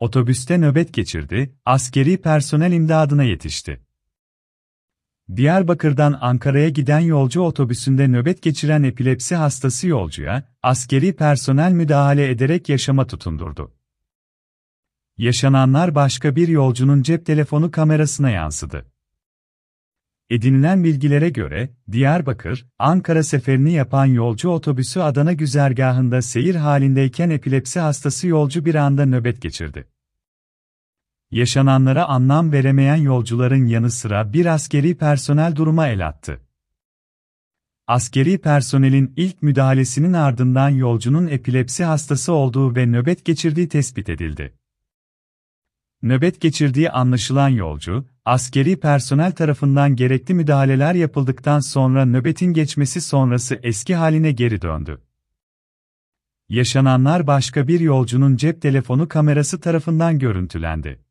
Otobüste nöbet geçirdi, askeri personel imdadına yetişti. Diyarbakır'dan Ankara'ya giden yolcu otobüsünde nöbet geçiren epilepsi hastası yolcuya, askeri personel müdahale ederek yaşama tutundurdu. Yaşananlar başka bir yolcunun cep telefonu kamerasına yansıdı. Edinilen bilgilere göre, Diyarbakır-Ankara seferini yapan yolcu otobüsü Adana güzergahında seyir halindeyken epilepsi hastası yolcu bir anda nöbet geçirdi. Yaşananlara anlam veremeyen yolcuların yanı sıra bir askeri personel duruma el attı. Askeri personelin ilk müdahalesinin ardından yolcunun epilepsi hastası olduğu ve nöbet geçirdiği tespit edildi. Nöbet geçirdiği anlaşılan yolcu, askeri personel tarafından gerekli müdahaleler yapıldıktan sonra nöbetin geçmesi sonrası eski haline geri döndü. Yaşananlar başka bir yolcunun cep telefonu kamerası tarafından görüntülendi.